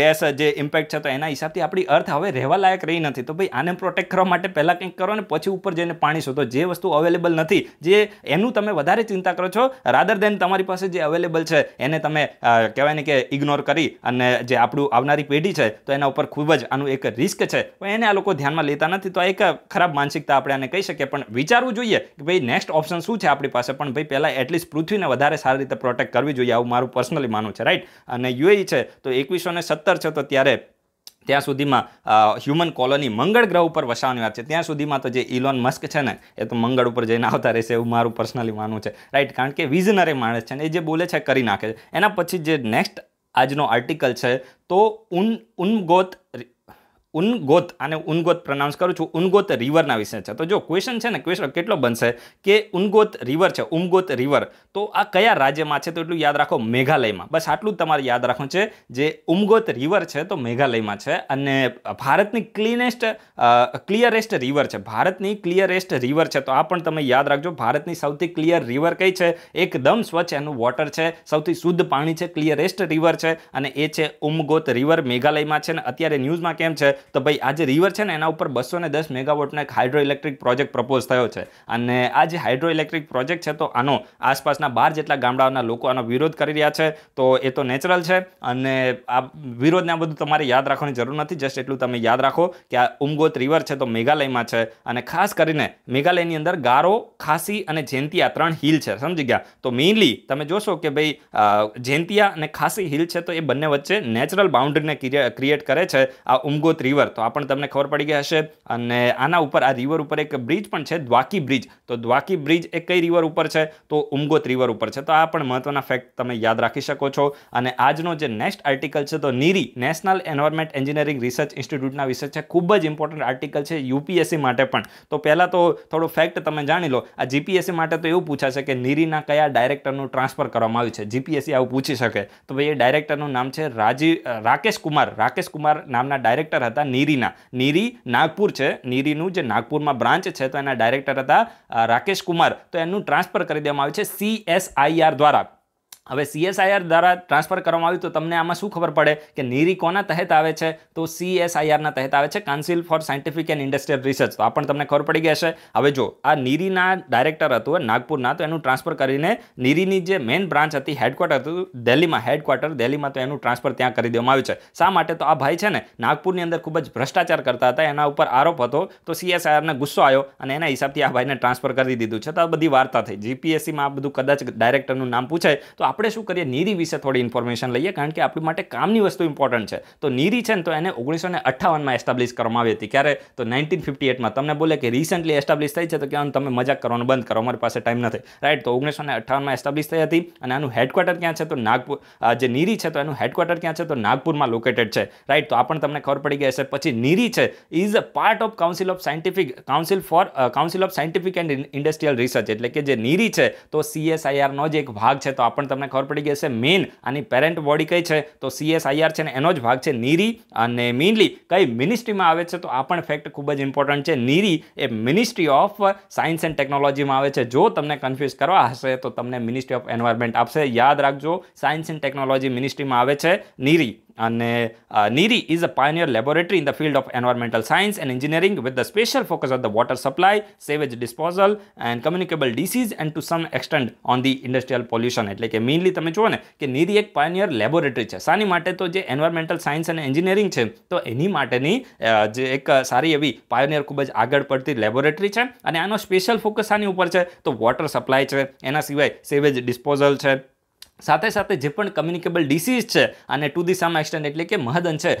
ગેસ જે ઇમ્પેક્ટ છે તો એના હિસાબથી આપણી અર્થ હવે રહેવા લાયક રહી નથી તો ભાઈ આને પ્રોટેક્ટ કરવા માટે પહેલાં કંઈક કરો ને પછી ઉપર જઈને પાણી શોધો જે વસ્તુ અવેલેબલ નથી જે એનું તમે વધારે ચિંતા કરો છો રાધર દેન તમારી પાસે જે અવેલેબલ છે એને તમે કહેવાય ને કે ઇગ્નોર કરી અને જે આપણું આવનારી પેઢી છે તો એના ઉપર ખૂબ જ આનું એક રિસ્ક છે એને આ લોકો ધ્યાનમાં લેતા નથી તો આ એક ખરાબ માનસિકતા આપણે આને કહી શકીએ પણ વિચારવું જોઈએ કે ભાઈ નેક્સ્ટ ઓપ્શન શું છે આપણી પાસે પણ ભાઈ પહેલાં એટલીસ્ટ પૃથ્વીને વધારે સારી રીતે પ્રોટેક્ટ કરવી જોઈએ આવું મારું મારું પર્સનલી માનવું છે રાઈટ અને યુએઈ છે તો એકવીસો ને સત્તર છે તો ત્યારે ત્યાં સુધીમાં હ્યુમન કોલોની મંગળ ગ્રહ ઉપર વસાવાની વાત છે ત્યાં સુધીમાં તો જે ઇલોન મસ્ક છે ને એ તો મંગળ ઉપર જઈને આવતા રહેશે એવું મારું પર્સનલી માનવું છે રાઈટ કારણ કે વિઝનરે માણસ છે ને એ જે બોલે છે કરી નાખે છે એના પછી જે નેક્સ્ટ આજનો આર્ટિકલ છે તો ઉન ઉનગોત ઉનગોત અને ઉનગોત પ્રનાઉન્સ કરું છું ઉનગોત રિવરના વિશે છે તો જો ક્વેશ્ચન છે ને ક્વેશ્ચન કેટલો બનશે કે ઉનગોત રિવર છે ઉમગોત રિવર તો આ કયા રાજ્યમાં છે તો એટલું યાદ રાખો મેઘાલયમાં બસ આટલું તમારે યાદ રાખવું છે જે ઉમગોત રિવર છે તો મેઘાલયમાં છે અને ભારતની ક્લીનેસ્ટ ક્લિયરેસ્ટ રિવર છે ભારતની ક્લિયરેસ્ટ રિવર છે તો આ પણ તમે યાદ રાખજો ભારતની સૌથી ક્લિયર રિવર કઈ છે એકદમ સ્વચ્છ એનું વોટર છે સૌથી શુદ્ધ પાણી છે ક્લિયરેસ્ટ રિવર છે અને એ છે ઉમગોત રિવર મેઘાલયમાં છે ને અત્યારે ન્યૂઝમાં કેમ છે તો ભાઈ આ જે રિવર છે ને એના ઉપર બસો ને દસ મેગાવોટનો એક હાઇડ્રો ઇલેક્ટ્રિક પ્રોજેક્ટ પ્રપોઝ થયો છે અને આ જે હાઇડ્રો ઇલેક્ટ્રિક પ્રોજેક્ટ છે તો આનો આસપાસના બાર જેટલા ગામડાઓના લોકો આનો વિરોધ કરી રહ્યા છે તો એ તો નેચરલ છે અને આ વિરોધને આ બધું તમારે યાદ રાખવાની જરૂર નથી જસ્ટ એટલું તમે યાદ રાખો કે આ ઉમગોત રિવર છે તો મેઘાલયમાં છે અને ખાસ કરીને મેઘાલયની અંદર ગારો ખાસી અને જૈનતિયા ત્રણ હિલ છે સમજી ગયા તો મેઇનલી તમે જોશો કે ભાઈ જેંતિયા અને ખાસી હિલ છે તો એ બંને વચ્ચે નેચરલ બાઉન્ડરીને ક્રિએટ કરે છે આ ઉમગોત રિવર તો આ પણ તમને ખબર પડી ગઈ હશે અને આના ઉપર આ રિવર ઉપર એક બ્રિજ પણ છે દ્વાકી બ્રિજ તો દ્વાકી બ્રિજ એ કઈ રિવર ઉપર છે તો ઉમગોત રિવર ઉપર છે તો આ પણ મહત્વના ફેક્ટ તમે યાદ રાખી શકો છો અને આજનો જે નેક્સ્ટ આર્ટિકલ છે તો NEERI national environment engineering research ઇન્સ્ટિટ્યૂટના વિશે છે ખૂબ જ ઇમ્પોર્ટન્ટ આર્ટિકલ છે યુપીએસસી માટે પણ તો પહેલાં તો થોડો ફેક્ટ તમે જાણી લો આ જીપીએસસી માટે તો એવું પૂછાશે કે નીરીના કયા ડાયરેક્ટરનું ટ્રાન્સફર કરવામાં આવ્યું છે જીપીએસસી આવું પૂછી શકે તો ભાઈ એ ડાયરેક્ટરનું નામ છે રાજી રાકેશ કુમાર રાકેશ કુમાર નામના ડાયરેક્ટર હતા હતા નીરીના નીરી નાગપુર છે નીરીનું જે નાગપુરમાં બ્રાન્ચ છે તો એના ડાયરેક્ટર હતા રાકેશ કુમાર તો એનું ટ્રાન્સફર કરી દેવામાં આવ્યું છે સીએસઆઈઆર દ્વારા હવે સીએસઆઈઆર દ્વારા ટ્રાન્સફર કરવામાં આવ્યું તો તમને આમાં શું ખબર પડે કે નીરી કોના તહેત આવે છે તો સીએસઆઈઆરના તહેત આવે છે council for scientific and industrial research તો આ પણ તમને ખબર પડી ગઈ છે હવે જો આ નીરીના ડાયરેક્ટર હતું નાગપુરના તો એનું ટ્રાન્સફર કરીને નીરીની જે મેઇન બ્રાન્ચ હતી હેડક્વાર્ટર હતું દિલ્હીમાં હેડક્વાર્ટર દિલ્હીમાં તો એનું ટ્રાન્સફર ત્યાં કરી દેવામાં આવ્યું છે શા માટે તો આ ભાઈ છે ને નાગપુરની અંદર ખૂબ જ ભ્રષ્ટાચાર કરતા હતા એના ઉપર આરોપ હતો તો સીએસઆઈઆરને ગુસ્સો આવ્યો અને એના હિસાબથી આ ભાઈને ટ્રાન્સફર કરી દીધું છે તો આ બધી વાર્તા થઈ જીપીએસસીમાં આ બધું કદાચ ડાયરેક્ટરનું નામ પૂછાય તો આપણે શું કરીએ નીરી વિશે થોડી ઇન્ફોર્મેશન લઈએ કારણ કે આપણી માટે કામની વસ્તુ ઇમ્પોર્ટન્ટ છે તો નીરી છે ને તો એને ઓગણીસો ને અઠ્ઠાવનમાં એસ્ટાબ્લિશ કરવામાં આવી હતી ક્યારે તો નાઇન્ટીન ફિફ્ટી એટમાં તમને બોલે કે રિસન્ટલી એસ્ટાબ્લિશ થઈ છે તો કહેવાનું તમે મજાક કરવાનું બંધ કરો અમારી પાસે ટાઈમ નથી રાઈટ તો ઓગણીસો ને અઠ્ઠાવનમાં એસ્ટાબ્લિશ થઈ હતી અને આનું હેડક્વાર્ટર ક્યાં છે તો નાગપુર જે નીરી છે તો એનું હેડક્વાર્ટર ક્યાં છે તો નાગપુરમાં લોકેટેડ છે રાઈટ તો આ પણ તમને ખબર પડી ગઈ હશે પછી નીરી છે is a part of council of scientific council for council of scientific and industrial research એટલે કે જે નીરી છે તો સીએસઆઈઆરનો જ એક ભાગ છે તો આ પણ તમને ખબર પડી ગઈ છે મેન આની પેરેન્ટ બોડી કઈ છે તો સીએસઆઈઆર છે ને એનો જ ભાગ છે નીરી અને મેઇનલી કઈ મિનિસ્ટ્રીમાં આવે છે તો આ પણ ફેક્ટ ખૂબ જ ઇમ્પોર્ટન્ટ છે નીરી એ મિનિસ્ટ્રી ઓફ સાયન્સ એન્ડ ટેકનોલોજીમાં આવે છે જો તમને કન્ફ્યુઝ કરવા હશે તો તમને મિનિસ્ટ્રી ઓફ એન્વાયરમેન્ટ આપશે યાદ રાખજો સાયન્સ એન્ડ ટેકનોલોજી મિનિસ્ટ્રીમાં આવે છે નીરી And uh, NIRI is a pioneer laboratory in the field of environmental science and engineering with the special focus on the water supply, sewage disposal and communicable disease and to some extent on the industrial pollution. એટલે કે mainly તમે જુઓ ને કે નીરી એક pioneer laboratory છે શાની માટે તો જે એન્વાયરમેન્ટલ સાયન્સ અને એન્જિનિયરિંગ છે તો એની માટેની જે એક સારી એવી પાયોનિયર ખૂબ જ આગળ પડતી લેબોરેટરી છે અને આનો સ્પેશિયલ ફોકસ આની ઉપર છે તો વોટર સપ્લાય છે એના સિવાય સેવેજ ડિસ્પોઝલ છે સાથે સાથે જે પણ કમ્યુનિકેબલ ડિસીઝ છે અને ટુ ધી સમ એક્સટેન્ટ એટલે કે મહદ છે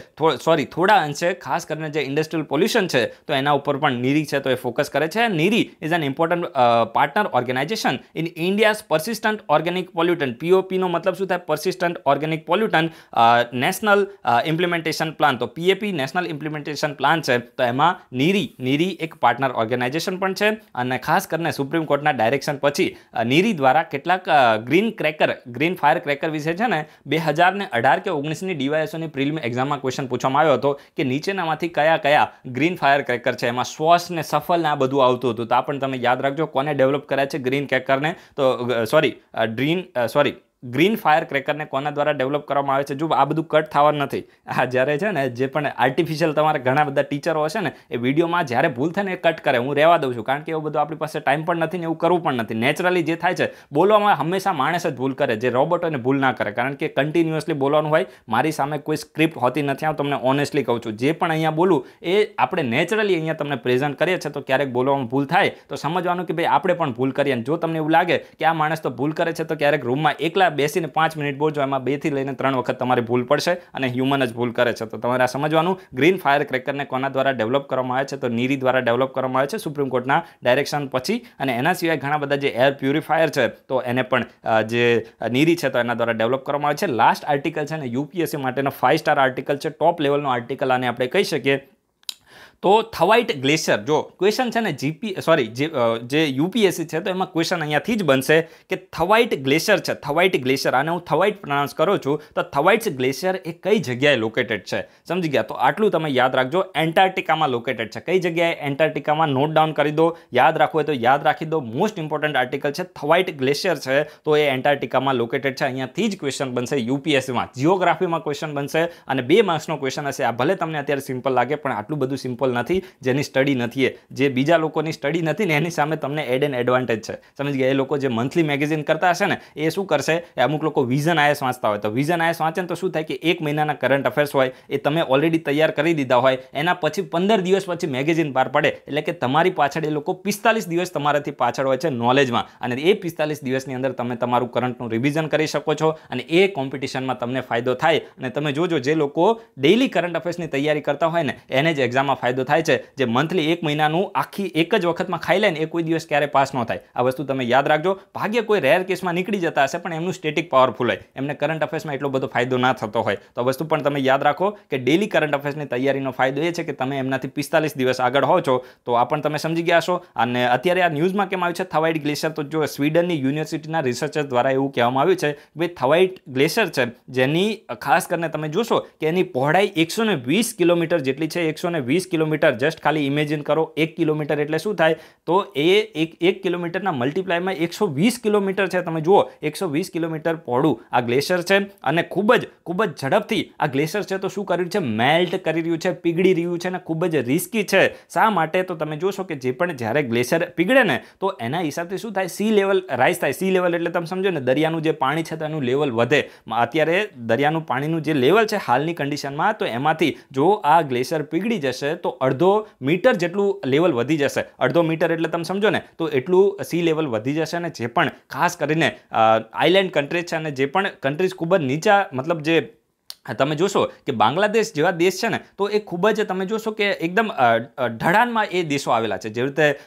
સોરી થોડા અંશે ખાસ કરીને જે ઇન્ડસ્ટ્રીયલ પોલ્યુશન છે તો એના ઉપર પણ નીરી છે તો એ ફોકસ કરે છે NEERI is an important partner organisation in India's persistent organic pollutant પીઓપીનો મતલબ શું થાય persistent organic pollutant national implementation plan તો પીએપી નેશનલ ઇમ્પ્લિમેન્ટેશન પ્લાન છે તો એમાં નીરી નીરી એક પાર્ટનર ઓર્ગેનાઇઝેશન પણ છે અને ખાસ કરીને સુપ્રીમ કોર્ટના ડાયરેક્શન પછી નીરી દ્વારા કેટલાક green cracker green green fire cracker વિશે છે ને બે હજારને અઢાર કે ઓગણીસની ડીવાયએસઓની પ્રિલિમ એક્ઝામમાં ક્વેશ્ચન પૂછવામાં આવ્યો હતો કે નીચેનામાંથી કયા કયા ગ્રીન ફાયર ક્રેકર છે એમાં શ્વાસ ને સફલ ને આ બધું આવતું હતું તો આ પણ તમે યાદ રાખજો કોને ડેવલપ કર્યા છે ગ્રીન ક્રેકરને તો સોરી ડ્રીન સોરી ગ્રીન ફાયર ક્રેકરને કોના દ્વારા ડેવલપ કરવામાં આવે છે જો આ બધું કટ થવાનું નથી આ જ્યારે છે ને જે પણ આર્ટિફિશિયલ તમારે ઘણા બધા ટીચરો હશે ને એ વિડીયોમાં જ્યારે ભૂલ થાય ને એ કટ કરે હું રહેવા દઉં છું કારણ કે એવું બધું આપણી પાસે ટાઈમ પણ નથી ને એવું કરવું પણ નથી નેચરલી જે થાય છે બોલવામાં હંમેશા માણસ જ ભૂલ કરે જે રોબોટોને ભૂલ ના કરે કારણ કે કન્ટિન્યુઅસલી બોલવાનું હોય મારી સામે કોઈ સ્ક્રિપ્ટ હોતી નથી હું તમને ઓનેસ્ટલી કહું છું જે પણ અહીંયા બોલું એ આપણે નેચરલી અહીંયા તમને પ્રેઝન્ટ કરીએ છીએ તો ક્યારેક બોલવામાં ભૂલ થાય તો સમજવાનું કે ભાઈ આપણે પણ ભૂલ કરીએ જો તમને એવું લાગે કે આ માણસ તો ભૂલ કરે છે તો ક્યારેક રૂમમાં એકલા તમારા બેસીને પાંચ મિનિટ બોલજો એમાં બેથી લઈને ત્રણ વખત તમારી ભૂલ પડશે અને હ્યુમન જ ભૂલ કરે છે તો તમારે સમજવાનું ગ્રીન ફાયર ક્રેકરને કોના દ્વારા ડેવલપ કરવામાં આવે છે તો નીરી દ્વારા ડેવલપ કરવામાં આવે છે સુપ્રીમ કોર્ટના ડાયરેક્શન પછી અને એના સિવાય ઘણા બધા જે એર પ્યુરિફાયર છે તો એને પણ જે નીરી છે તો એના દ્વારા ડેવલપ કરવામાં આવે છે લાસ્ટ આર્ટિકલ છે ને યુપીએસસી માટેનો ફાઇવ સ્ટાર આર્ટિકલ છે ટોપ લેવલનો આર્ટિકલ આને આપણે કહી શકીએ તો થવાઇટ ગ્લેશિયર જો ક્વેશ્ચન છે ને જીપી સોરી જે યુપીએસસી છે તો એમાં ક્વેશ્ચન અહીંયાથી જ બનશે કે થવાઇટ ગ્લેશિયર છે થવાઇટ ગ્લેશિયર આને હું થવાઇટ પ્રોનાઉન્સ કરું છું તો થવાઇટ્સ ગ્લેશિયર એ કઈ જગ્યાએ લોકેટેડ છે સમજી ગયા તો આટલું તમે યાદ રાખજો એન્ટાર્ટિકામાં લોકેટેડ છે કઈ જગ્યાએ એન્ટાર્ટિકામાં નોટ ડાઉન કરી દો યાદ રાખવું હોય તો યાદ રાખી દો મોસ્ટ ઇમ્પોર્ટન્ટ આર્ટિકલ છે થવાઇટ ગ્લેશિયર છે તો એ એન્ટાર્ટિકામાં લોકેટેડ છે અહીંયાથી જ ક્વેશ્ચન બનશે યુપીએસસીમાં જિયોગ્રાફીમાં ક્વેશ્ચન બનશે અને બે માર્ક્સનો ક્વેશ્ચન હશે આ ભલે તમને અત્યારે સિમ્પલ લાગે પણ આટલું બધું સિમ્પલ પોસિબલ નથી જેની સ્ટડી નથી જે બીજા લોકોની સ્ટડી નથી ને એની સામે તમને એડ એન્ડ એડવાન્ટેજ છે સમજી ગયા એ લોકો જે મંથલી મેગેઝિન કરતા હશે ને એ શું કરશે અમુક લોકો વિઝન આયસ વાંચતા હોય તો વિઝન આયસ વાંચે તો શું થાય કે એક મહિનાના કરંટ અફેર્સ હોય એ તમે ઓલરેડી તૈયાર કરી દીધા હોય એના પછી પંદર દિવસ પછી મેગેઝિન બહાર પડે એટલે કે તમારી પાછળ એ લોકો પિસ્તાલીસ દિવસ તમારાથી પાછળ હોય છે નોલેજમાં અને એ પિસ્તાલીસ દિવસની અંદર તમે તમારું કરંટનું રિવિઝન કરી શકો છો અને એ કોમ્પિટિશનમાં તમને ફાયદો થાય અને તમે જોજો જે લોકો ડેઇલી કરંટ અફેર્સની તૈયારી કરતા હોય ને એને જ એક્ઝામમાં ફાયદો ફાયદો થાય છે જે મંથલી એક મહિનાનું આખી એક જ વખતમાં ખાઈ લે ને એ કોઈ દિવસ ક્યારે પાસ ન થાય આ વસ્તુ તમે યાદ રાખજો ભાગ્ય કોઈ રેર કેસમાં નીકળી જતા હશે પણ એમનું સ્ટેટિક પાવરફુલ હોય એમને કરંટ અફેર્સમાં એટલો બધો ફાયદો ના થતો હોય તો વસ્તુ પણ તમે યાદ રાખો કે ડેલી કરંટ અફેર્સની તૈયારીનો ફાયદો એ છે કે તમે એમનાથી પિસ્તાલીસ દિવસ આગળ હો છો તો આ પણ તમે સમજી ગયા છો અને અત્યારે આ ન્યૂઝમાં કેમ આવ્યું છે થવાઇડ ગ્લેશિયર તો જો સ્વીડનની યુનિવર્સિટીના રિસર્ચર્સ દ્વારા એવું કહેવામાં આવ્યું છે કે ભાઈ થવાઇડ ગ્લેશિયર છે જેની ખાસ કરીને તમે જોશો કે એની પહોળાઈ એકસો કિલોમીટર જેટલી છે એકસો કિલોમીટર કિલોમીટર જસ્ટ ખાલી ઇમેજિન કરો એક કિલોમીટર એટલે શું થાય તો એ એક એક કિલોમીટરના મલ્ટીપ્લાયમાં એકસો કિલોમીટર છે તમે જુઓ એકસો કિલોમીટર પહોળું આ ગ્લેશિયર છે અને ખૂબ જ ખૂબ જ ઝડપથી આ ગ્લેશિયર છે તો શું કર્યું છે મેલ્ટ કરી રહ્યું છે પીગળી રહ્યું છે અને ખૂબ જ રિસ્કી છે શા માટે તો તમે જોશો કે જે પણ જ્યારે ગ્લેશિયર પીગળે ને તો એના હિસાબથી શું થાય સી લેવલ રાઇઝ થાય સી લેવલ એટલે તમે સમજો ને દરિયાનું જે પાણી છે તેનું લેવલ વધે અત્યારે દરિયાનું પાણીનું જે લેવલ છે હાલની કન્ડિશનમાં તો એમાંથી જો આ ગ્લેશિયર પીગળી જશે તો અડધો મીટર જેટલું લેવલ વધી જશે અડધો મીટર એટલે તમે સમજો ને તો એટલું સી લેવલ વધી જશે અને જે પણ ખાસ કરીને આઈલેન્ડ કન્ટ્રીઝ છે અને જે પણ કન્ટ્રીઝ ખૂબ જ નીચા મતલબ જે તમે જોશો કે બાંગ્લાદેશ જેવા દેશ છે ને તો એ ખૂબ જ તમે જોશો કે એકદમ ઢળાનમાં એ દેશો આવેલા છે જેવી રીતે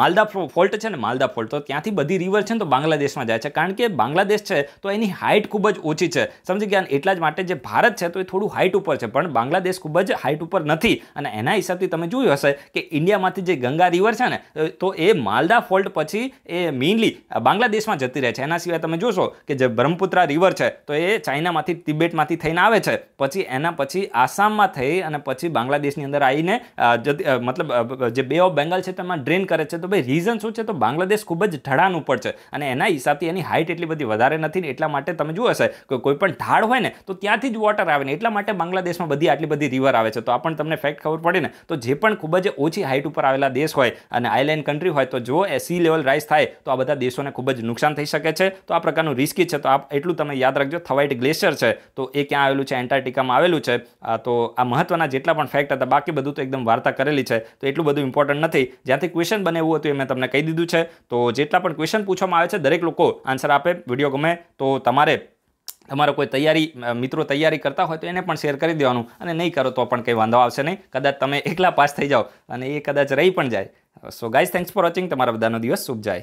માલદા ફોલ્ટ છે ને માલદા ફોલ્ટ તો ત્યાંથી બધી રિવર છે ને તો બાંગ્લાદેશમાં જાય છે કારણ કે બાંગ્લાદેશ છે તો એની હાઇટ ખૂબ જ ઓછી છે સમજી ગયા એટલા જ માટે જે ભારત છે તો એ થોડું હાઇટ ઉપર છે પણ બાંગ્લાદેશ ખૂબ જ હાઇટ ઉપર નથી અને એના હિસાબથી તમે જોયું હશે કે ઇન્ડિયામાંથી જે ગંગા રિવર છે ને તો એ માલદા ફોલ્ટ પછી એ મેઇનલી બાંગ્લાદેશમાં જતી રહે છે એના સિવાય તમે જોશો કે જે બ્રહ્મપુત્રા રિવર છે તો એ ચાઇનામાંથી તિબેટમાંથી થઈને આવે આવે છે પછી એના પછી આસામમાં થઈ અને પછી બાંગ્લાદેશની અંદર આવીને મતલબ જે બે ઓફ બેંગાલ છે તેમાં ડ્રેન કરે છે તો ભાઈ રીઝન શું છે તો બાંગ્લાદેશ ખૂબ જ ઢળાન ઉપર છે અને એના હિસાબથી એની હાઇટ એટલી બધી વધારે નથી એટલા માટે તમે જુઓ હશે કે કોઈ પણ ઢાળ હોય ને તો ત્યાંથી જ વોટર આવે ને એટલા માટે બાંગ્લાદેશમાં બધી આટલી બધી રિવર આવે છે તો આ પણ તમને ફેક્ટ ખબર પડે ને તો જે પણ ખૂબ જ ઓછી હાઇટ ઉપર આવેલા દેશ હોય અને આઇલેન્ડ કન્ટ્રી હોય તો જો એ સી લેવલ રાઇઝ થાય તો આ બધા દેશોને ખૂબ જ નુકસાન થઈ શકે છે તો આ પ્રકારનું રિસ્કી છે તો આ એટલું તમે યાદ રાખજો થવાઇટ ગ્લેશિયર છે તો એ ક્યાં આવેલું આવેલું છે એન્ટાર્ટિકામાં આવેલું છે તો આ મહત્વના જેટલા પણ ફેક્ટ હતા બાકી બધું તો એકદમ વાર્તા કરેલી છે તો એટલું બધું ઇમ્પોર્ટન્ટ નથી જ્યાંથી ક્વેશ્ચન એવું હતું એ મેં તમને કહી દીધું છે તો જેટલા પણ ક્વેશ્ચન પૂછવામાં આવે છે દરેક લોકો આન્સર આપે વિડીયો ગમે તો તમારે તમારો કોઈ તૈયારી મિત્રો તૈયારી કરતા હોય તો એને પણ શેર કરી દેવાનું અને નહીં કરો તો પણ કંઈ વાંધો આવશે નહીં કદાચ તમે એકલા પાસ થઈ જાઓ અને એ કદાચ રહી પણ જાય so guys thanks for watching તમારા બધાનો દિવસ શુભ જાય